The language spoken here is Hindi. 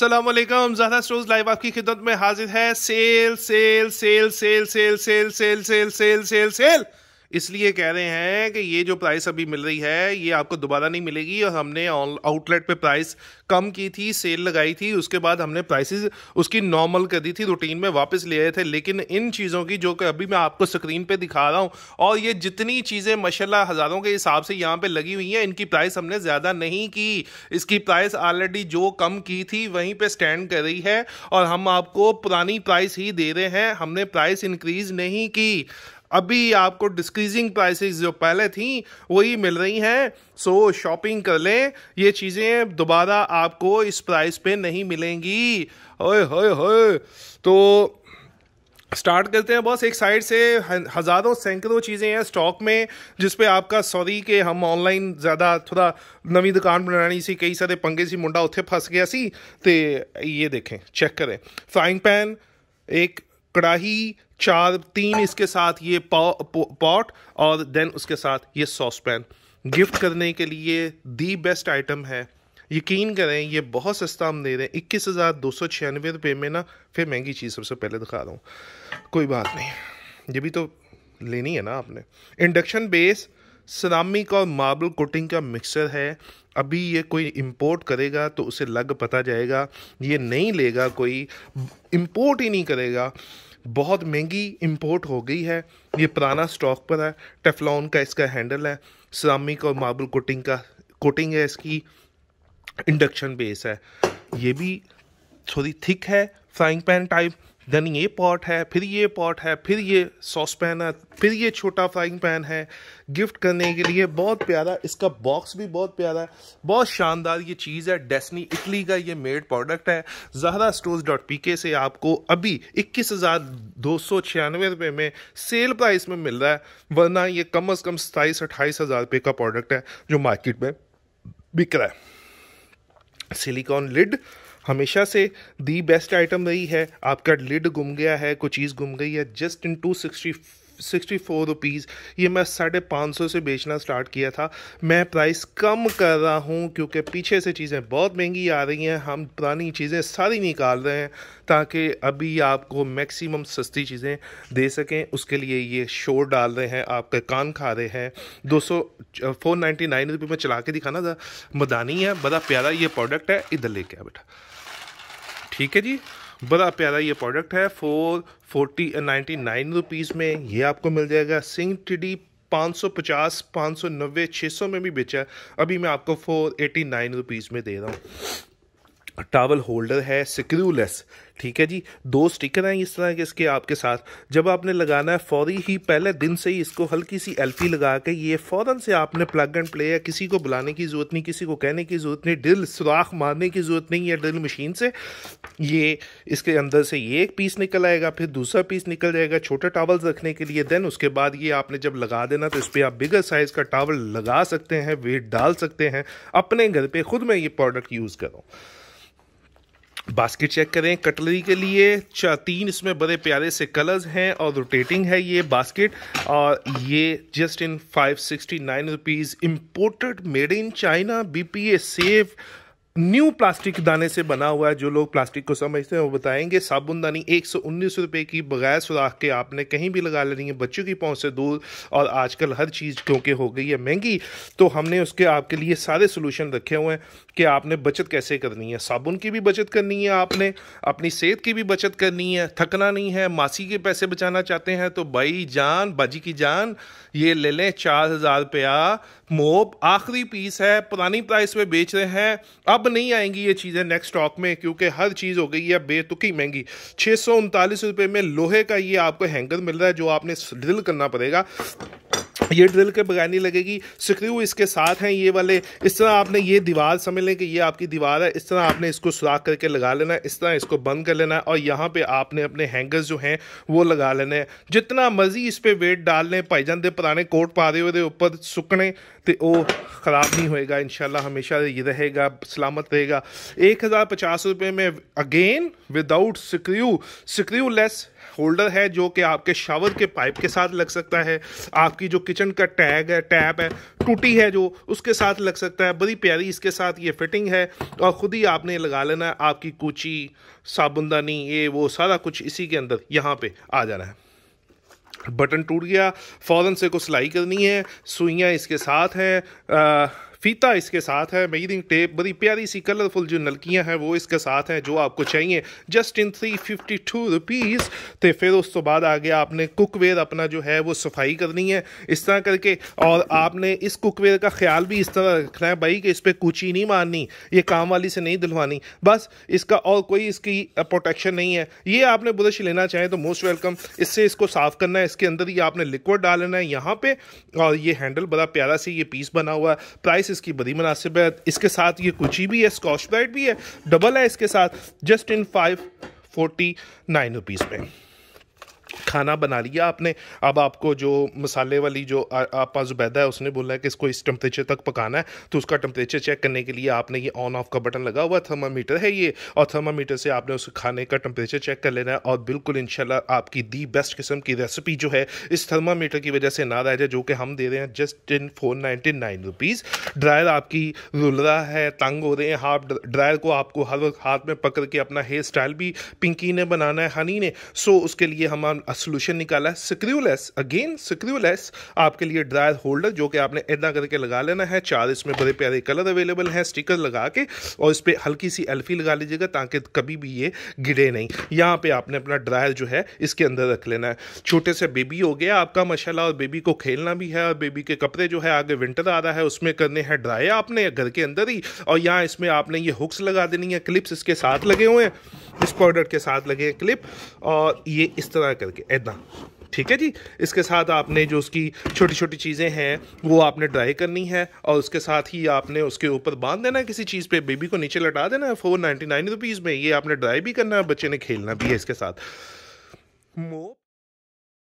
सलामकुम ज़्यादा स्टोर्स लाइव आपकी खिदमत में हाजिर है sale sale sale sale sale sale sale sale sale sale sale इसलिए कह रहे हैं कि ये जो प्राइस अभी मिल रही है ये आपको दोबारा नहीं मिलेगी और हमने आउटलेट पे प्राइस कम की थी सेल लगाई थी उसके बाद हमने प्राइसेस उसकी नॉर्मल कर दी थी रूटीन में वापस ले आए थे लेकिन इन चीज़ों की जो कि अभी मैं आपको स्क्रीन पे दिखा रहा हूँ और ये जितनी चीज़ें मशाला हज़ारों के हिसाब से यहाँ पर लगी हुई हैं इनकी प्राइस हमने ज़्यादा नहीं की इसकी प्राइस ऑलरेडी जो कम की थी वहीं पर स्टैंड कर रही है और हम आपको पुरानी प्राइस ही दे रहे हैं हमने प्राइस इंक्रीज़ नहीं की अभी आपको डिस्क्रीजिंग प्राइसेस जो पहले थी वही मिल रही हैं सो शॉपिंग कर लें ये चीज़ें दोबारा आपको इस प्राइस पे नहीं मिलेंगी ओए होए तो स्टार्ट करते हैं बस एक साइड से हज़ारों सैकड़ों चीज़ें हैं स्टॉक में जिस पे आपका सॉरी के हम ऑनलाइन ज़्यादा थोड़ा नवी दुकान बनानी सी कई सारे पंगे सी मुंडा उत्थे फंस गया सी तो ये देखें चेक करें फ्राइंग पैन एक कढ़ाही चार तीन इसके साथ ये पॉट और देन उसके साथ ये सॉस पैन गिफ्ट करने के लिए दी बेस्ट आइटम है यकीन करें ये बहुत सस्ता हम दे रहे हैं इक्कीस हज़ार दो सौ छियानवे रुपये में ना फिर महंगी चीज़ सबसे पहले दिखा रहा हूँ कोई बात नहीं ये भी तो लेनी है ना आपने इंडक्शन बेस सरामिक और मार्बल कोटिंग का मिक्सर है अभी ये कोई इंपोर्ट करेगा तो उसे लग पता जाएगा ये नहीं लेगा कोई इंपोर्ट ही नहीं करेगा बहुत महंगी इंपोर्ट हो गई है ये पुराना स्टॉक पर है टेफलॉन का इसका हैंडल है सरामिक और मार्बल कोटिंग का कोटिंग है इसकी इंडक्शन बेस है ये भी थोड़ी थिक है फ्राइंग पैन टाइप देन ये पॉट है फिर ये पॉट है फिर ये सॉस पैन है फिर ये छोटा फ्राइंग पैन है गिफ्ट करने के लिए बहुत प्यारा इसका बॉक्स भी बहुत प्यारा है बहुत शानदार ये चीज़ है डेस्नी इटली का ये मेड प्रोडक्ट है जहरा स्टोर्स डॉट पी के से आपको अभी इक्कीस हज़ार दो सौ छियानवे रुपये में सेल प्राइस में मिल रहा है वरना ये कम अज़ कम सताईस अट्ठाईस हज़ार रुपये का प्रोडक्ट है जो मार्केट में बिक रहा है सिलिकॉन लिड हमेशा से दी बेस्ट आइटम रही है आपका लिड गुम गया है कोई चीज़ गुम गई है just in two sixty sixty four rupees ये मैं साढ़े पाँच सौ से बेचना स्टार्ट किया था मैं प्राइस कम कर रहा हूँ क्योंकि पीछे से चीज़ें बहुत महंगी आ रही हैं हम पुरानी चीज़ें सारी निकाल रहे हैं ताकि अभी आपको मैक्सिमम सस्ती चीज़ें दे सकें उसके लिए ये शोर डाल रहे हैं आपके कान खा रहे हैं दो सौ फोर नाइन्टी नाइन रुपये में चला के दिखाना था मदानी है बड़ा प्यारा ये प्रोडक्ट है इधर लेके आ बेटा ठीक है जी बड़ा प्यारा ये प्रोडक्ट है four forty ninety nine rupees में ये आपको मिल जाएगा सिंह टिडी नब्बे छः सौ में भी बेचा है अभी मैं आपको फोर एटी नाइन रुपीज़ में दे रहा हूँ टावल होल्डर है स्क्रूलेस ठीक है जी दो स्टिकर हैं इस तरह के इसके आपके साथ जब आपने लगाना है फौरी ही पहले दिन से ही इसको हल्की सी एलपी लगा के ये फ़ौरन से आपने प्लग एंड प्ले या किसी को बुलाने की ज़रूरत नहीं किसी को कहने की ज़रूरत नहीं ड्रिल सुराख मारने की ज़रूरत नहीं है ड्रिल मशीन से ये इसके अंदर से ये एक पीस निकल आएगा फिर दूसरा पीस निकल जाएगा छोटे टावल्स रखने के लिए देन उसके बाद ये आपने जब लगा देना तो इस पर आप बिगर साइज़ का टावल लगा सकते हैं वेट डाल सकते हैं अपने घर पर ख़ुद मैं ये प्रोडक्ट यूज़ करूँ बास्केट चेक करें कटलरी के लिए चार तीन इसमें बड़े प्यारे से कलर्स हैं और रोटेटिंग है ये बास्केट और ये just in five sixty nine rupees imported made in China B P A safe new plastic दाने से बना हुआ है जो लोग प्लास्टिक को समझते हैं वो बताएंगे साबुनदानी एक सौ उन्नीस रुपये की बगैर सुराख के आपने कहीं भी लगा लेनी है बच्चों की पहुंच से दूर और आजकल हर चीज़ क्योंकि हो गई है महंगी तो हमने उसके आपके लिए सारे सोल्यूशन रखे हुए हैं कि आपने बचत कैसे करनी है साबुन की भी बचत करनी है आपने अपनी सेहत की भी बचत करनी है थकना नहीं है मासी के पैसे बचाना चाहते हैं तो भाई जान बाजी की जान ये ले लें चार हज़ार रुपया मोब आखिरी पीस है पुरानी प्राइस में बेच रहे हैं अब अब नहीं आएंगी ये चीज़ें नेक्स्ट स्टॉक में क्योंकि हर चीज़ हो गई है बेतुकी महंगी छः सौ उनतालीस रुपये में लोहे का ये आपको हैंगर मिल रहा है जो आपने ड्रिल करना पड़ेगा ये ड्रिल के बगैर नहीं लगेगी स्क्रू इसके साथ हैं ये वाले इस तरह आपने ये दीवार समझ लें कि ये आपकी दीवार है इस तरह आपने इसको सुराख करके लगा लेना है इस तरह इसको बंद कर लेना है और यहाँ पे आपने अपने हैंगर्स जो हैं वो लगा लेने हैं जितना मर्जी इस पर वेट डाल लें भाईजान के पुराने कोट पा रहे हो ऊपर सुकने तो वो ख़राब नहीं होएगा इन हमेशा ये रहेगा सलामत रहेगा एक हज़ार पचास रुपये में again without screw screwless holder है जो कि आपके शावर के पाइप के साथ लग सकता है आपकी जो किचन का टैग है टैप है टूटी है जो उसके साथ लग सकता है बड़ी प्यारी इसके साथ ये फिटिंग है और ख़ुद ही आपने लगा लेना है आपकी कूची साबुनदानी ये वो सारा कुछ इसी के अंदर यहाँ पर आ जाना है बटन टूट गया फ़ौरन से कुछ सिलाई करनी है सुइयाँ इसके साथ हैं फीता इसके साथ है मेजरिंग टेप बड़ी प्यारी सी कलरफुल जो नलकियाँ हैं वो इसके साथ हैं जो आपको चाहिए just in three fifty two rupees तो फिर उस तो बाद आ गया आपने कुकवेयर अपना जो है वो सफाई करनी है इस तरह करके और आपने इस कुकवेयर का ख्याल भी इस तरह रखना है भाई कि इस पर कूची नहीं मारनी ये काम वाली से नहीं दिलवानी बस इसका और कोई इसकी प्रोटेक्शन नहीं है ये आपने ब्रश लेना चाहें तो मोस्ट वेलकम इससे इसको साफ़ करना है इसके अंदर ही आपने लिक्विड डालना है यहाँ पे और ये हैंडल बड़ा प्यारा सी ये पीस बना हुआ है प्राइस इसकी बड़ी मुनासिब है इसके साथ ये कुची भी है स्कॉच ब्राइट भी है डबल है इसके साथ just in five forty nine rupees में खाना बना लिया आपने अब आपको जो मसाले वाली जो आपा जुबैदा है उसने बोला है कि इसको इस टेम्परेचर तक पकाना है तो उसका टेम्परेचर चेक करने के लिए आपने ये ऑन ऑफ का बटन लगा हुआ थर्मामीटर है ये और थर्मामीटर से आपने उस खाने का टेम्परेचर चेक कर लेना है और बिल्कुल इन आपकी दी बेस्ट किस्म की रेसिपी जो है इस थर्मामीटर की वजह से ना रह जाए जो कि हम दे रहे हैं just in four ninety nine rupees dryer आपकी रुल रहा है तंग हो रहे हैं हाफ ड्रायर को आपको हर वक्त हाथ में पकड़ के अपना हेयर स्टाइल भी पिंकी ने बनाना है हनी ने सो उसके लिए हम सोल्यूशन निकाला स्क्रूलेस अगेन स्क्रूलेस आपके लिए ड्रायर होल्डर जो कि आपने इदा करके लगा लेना है चार इसमें बड़े प्यारे कलर अवेलेबल हैं स्टिकर लगा के और इस पर हल्की सी एल्फी लगा लीजिएगा ताकि कभी भी ये गिरे नहीं यहाँ पे आपने अपना ड्रायर जो है इसके अंदर रख लेना है छोटे से बेबी हो गया आपका मशाला और बेबी को खेलना भी है और बेबी के कपड़े जो है आगे विंटर आ रहा है उसमें करने हैं ड्राई आपने घर के अंदर ही और यहाँ इसमें आपने ये हुक्स लगा देनी है क्लिप्स इसके साथ लगे हुए हैं इस प्रोडक्ट के साथ लगे क्लिप और ये इस तरह करके ऐदा ठीक है जी इसके साथ आपने जो उसकी छोटी छोटी चीज़ें हैं वो आपने ड्राई करनी है और उसके साथ ही आपने उसके ऊपर बांध देना है किसी चीज़ पे बेबी को नीचे लटा देना है फोर नाइन्टी नाइन रुपीज़ में ये आपने ड्राई भी करना है बच्चे ने खेलना भी है इसके साथ मो